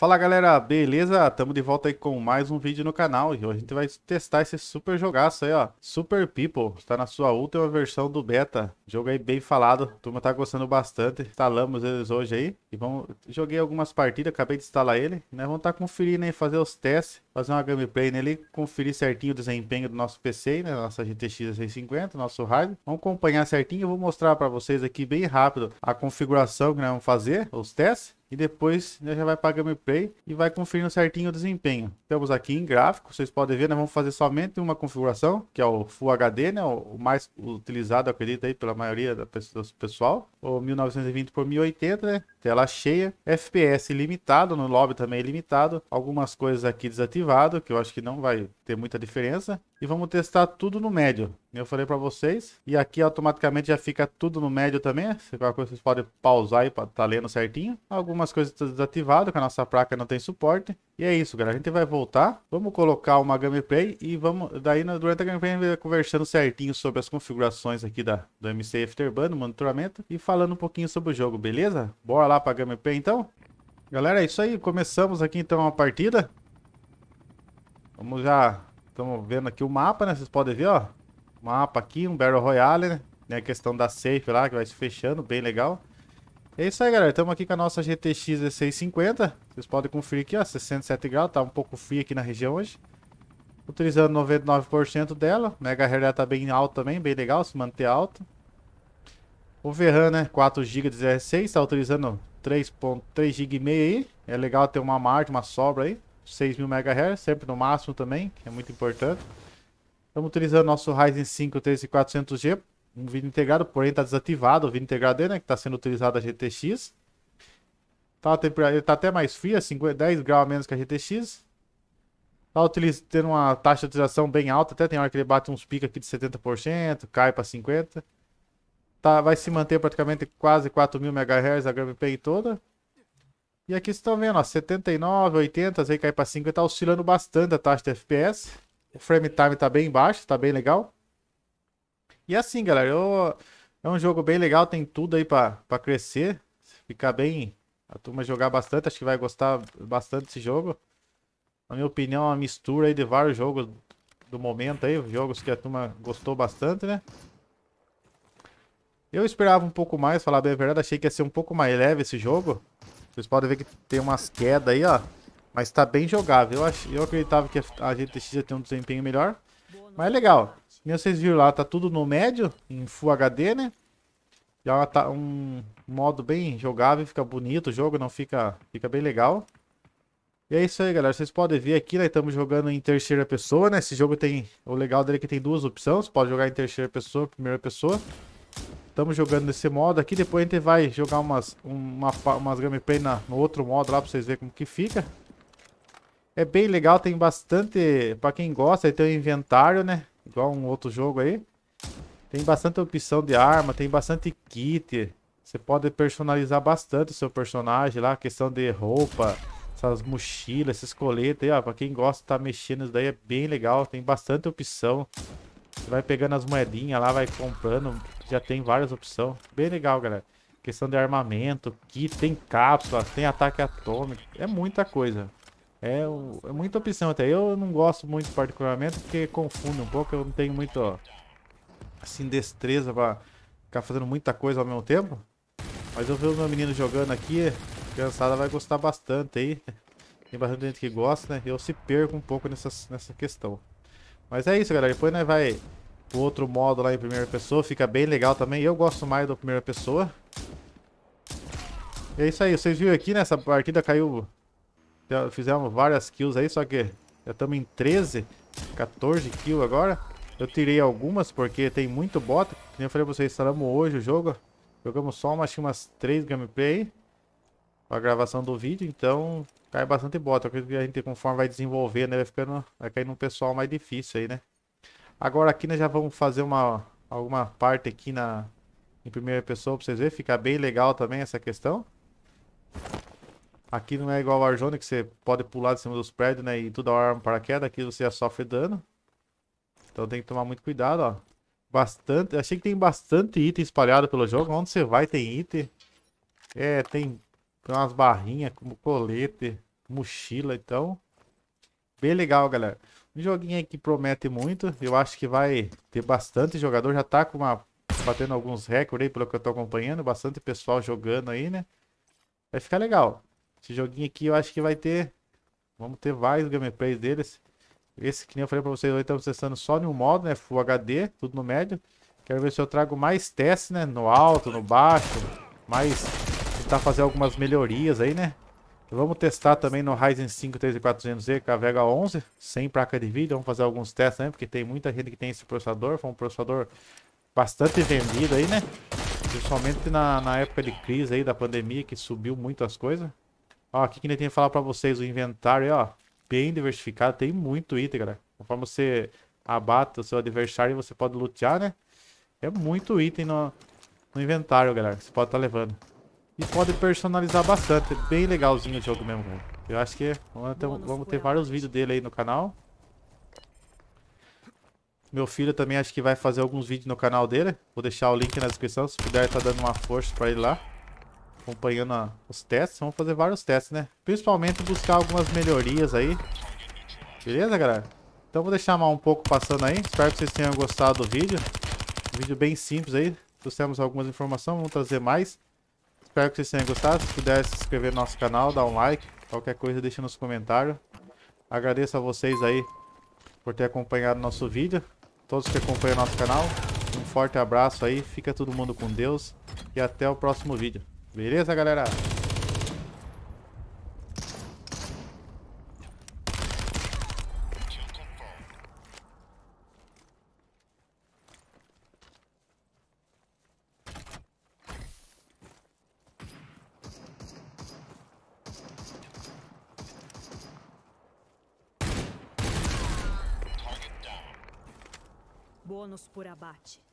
Fala galera, beleza? Tamo de volta aí com mais um vídeo no canal e hoje a gente vai testar esse super jogaço aí, ó. Super People, está na sua última versão do beta. Jogo aí bem falado, a turma tá gostando bastante. Instalamos eles hoje aí e vamos... Joguei algumas partidas, acabei de instalar ele, né? Vamos tá conferindo aí, fazer os testes, fazer uma gameplay nele, conferir certinho o desempenho do nosso PC, né? Nossa GTX 650, nosso hardware. Vamos acompanhar certinho, e vou mostrar para vocês aqui bem rápido a configuração que nós vamos fazer, os testes. E depois né, já vai para gameplay e vai conferindo certinho o desempenho. Temos aqui em gráfico, vocês podem ver, nós né, vamos fazer somente uma configuração, que é o Full HD, né, o mais utilizado, acredito aí, pela maioria do pessoal. O 1920 por 1080, né, tela cheia, FPS limitado, no lobby também é limitado, algumas coisas aqui desativado, que eu acho que não vai ter muita diferença. E vamos testar tudo no médio. Eu falei para vocês. E aqui automaticamente já fica tudo no médio também. qualquer é? coisa vocês podem pausar e tá lendo certinho. Algumas coisas estão desativadas, que a nossa placa não tem suporte. E é isso, galera. A gente vai voltar. Vamos colocar uma gameplay e vamos... Daí durante a gameplay a gente vai conversando certinho sobre as configurações aqui da, do MC Afterburn, monitoramento. E falando um pouquinho sobre o jogo, beleza? Bora lá pra gameplay então? Galera, é isso aí. Começamos aqui então a partida. Vamos já... Estamos vendo aqui o mapa, né? Vocês podem ver, ó mapa aqui, um Battle Royale, né? Tem a questão da safe lá, que vai se fechando, bem legal. É isso aí, galera. Estamos aqui com a nossa GTX 1650. Vocês podem conferir aqui, ó, 67 graus. Tá um pouco frio aqui na região hoje. Utilizando 99% dela. Mega RDA tá bem alto também, bem legal, se manter alto. O VRAM, né, 4 GB de 16, tá utilizando 3.3 GB aí. É legal ter uma margem, uma sobra aí. 6.000 MHz, sempre no máximo também, que é muito importante. Estamos utilizando nosso Ryzen 5 13400G, um vídeo integrado, porém está desativado o vídeo integrado dele, né, que está sendo utilizado a GTX. Tá, ele está até mais fria, 10 graus a menos que a GTX. Está tendo uma taxa de utilização bem alta, até tem hora que ele bate uns picos aqui de 70%, cai para 50%. Tá, vai se manter praticamente quase 4.000 MHz a GPU toda. E aqui vocês estão vendo, ó, 79, 80, aí cai para 50, está oscilando bastante a taxa de FPS. O frame time tá bem baixo, tá bem legal. E assim, galera, eu... é um jogo bem legal, tem tudo aí para crescer, ficar bem, a turma jogar bastante, acho que vai gostar bastante desse jogo. Na minha opinião, é uma mistura aí de vários jogos do momento aí, jogos que a turma gostou bastante, né? Eu esperava um pouco mais, falar bem a verdade, achei que ia ser um pouco mais leve esse jogo. Vocês podem ver que tem umas quedas aí, ó. Mas tá bem jogável. Eu, ach... eu acreditava que a GTX ia ter um desempenho melhor. Mas é legal. Como vocês viram lá, tá tudo no médio, em Full HD, né? Já tá um modo bem jogável, fica bonito o jogo, não fica, fica bem legal. E é isso aí, galera. Vocês podem ver aqui, nós né? estamos jogando em terceira pessoa, né? Esse jogo tem... O legal dele é que tem duas opções. Você pode jogar em terceira pessoa, primeira pessoa. Estamos jogando nesse modo aqui. Depois a gente vai jogar umas, uma, umas gameplay na, no outro modo lá pra vocês verem como que fica. É bem legal, tem bastante... Pra quem gosta, tem o inventário, né? Igual um outro jogo aí. Tem bastante opção de arma, tem bastante kit. Você pode personalizar bastante o seu personagem lá. Questão de roupa, essas mochilas, esses coletes aí, ó. Pra quem gosta de tá mexendo isso daí, é bem legal. Tem bastante opção. Você vai pegando as moedinhas lá, vai comprando. Já tem várias opções. Bem legal, galera. Questão de armamento, kit, tem cápsula, tem ataque atômico. É muita coisa. É, é muita opção até. Eu não gosto muito particularmente porque confunde um pouco. Eu não tenho muito, assim, destreza pra ficar fazendo muita coisa ao mesmo tempo. Mas eu vejo o meu menino jogando aqui. A criançada vai gostar bastante aí. Tem bastante gente que gosta, né? Eu se perco um pouco nessa, nessa questão. Mas é isso, galera. Depois, né, vai pro outro modo lá em primeira pessoa. Fica bem legal também. Eu gosto mais da primeira pessoa. E é isso aí. Vocês viram aqui, nessa né? partida caiu então, fizemos várias kills aí, só que já estamos em 13, 14 kills agora. Eu tirei algumas porque tem muito bota. Como eu falei para vocês, instalamos hoje o jogo. Jogamos só umas, umas 3 gameplay a gravação do vídeo, então cai bastante bota. Eu acredito que a gente, conforme vai desenvolver, né, vai ficando, vai caindo um pessoal mais difícil aí, né. Agora aqui, nós já vamos fazer uma, alguma parte aqui na, em primeira pessoa para vocês verem. Fica bem legal também essa questão. Aqui não é igual ao Warzone, que você pode pular de cima dos prédios, né? E toda hora um paraquedas. Aqui você já sofre dano. Então tem que tomar muito cuidado, ó. Bastante. Achei que tem bastante item espalhado pelo jogo. Onde você vai tem item. É, tem, tem umas barrinhas como colete, mochila, então. Bem legal, galera. Um joguinho aí que promete muito. Eu acho que vai ter bastante jogador. Já tá com uma... Batendo alguns recordes aí, pelo que eu tô acompanhando. Bastante pessoal jogando aí, né? Vai ficar legal. Esse joguinho aqui eu acho que vai ter. Vamos ter vários gameplays deles. Esse que nem eu falei pra vocês, hoje estamos testando só no modo, né? Full HD, tudo no médio. Quero ver se eu trago mais testes, né? No alto, no baixo. Mais tentar fazer algumas melhorias aí, né? Vamos testar também no Ryzen 5 3400Z com a Vega 11, sem placa de vídeo. Vamos fazer alguns testes também, né? porque tem muita gente que tem esse processador. Foi um processador bastante vendido aí, né? Principalmente na, na época de crise aí da pandemia, que subiu muito as coisas. Ó, aqui que nem tem que falar pra vocês, o inventário, ó, bem diversificado, tem muito item, galera. Conforme você abata o seu adversário, você pode lutear, né? É muito item no, no inventário, galera, que você pode estar tá levando. E pode personalizar bastante, é bem legalzinho o jogo mesmo, velho. Eu acho que vamos ter, vamos ter vários né? vídeos dele aí no canal. Meu filho também acho que vai fazer alguns vídeos no canal dele. Vou deixar o link na descrição, se puder tá dando uma força pra ele lá acompanhando a, os testes. Vamos fazer vários testes, né? Principalmente buscar algumas melhorias aí. Beleza, galera? Então vou deixar um pouco passando aí. Espero que vocês tenham gostado do vídeo. Um vídeo bem simples aí. Trouxemos algumas informações, vamos trazer mais. Espero que vocês tenham gostado. Se puder se inscrever no nosso canal, dar um like. Qualquer coisa deixa nos comentários. Agradeço a vocês aí por ter acompanhado nosso vídeo. Todos que acompanham nosso canal. Um forte abraço aí. Fica todo mundo com Deus. E até o próximo vídeo. Beleza, galera? Bônus por abate.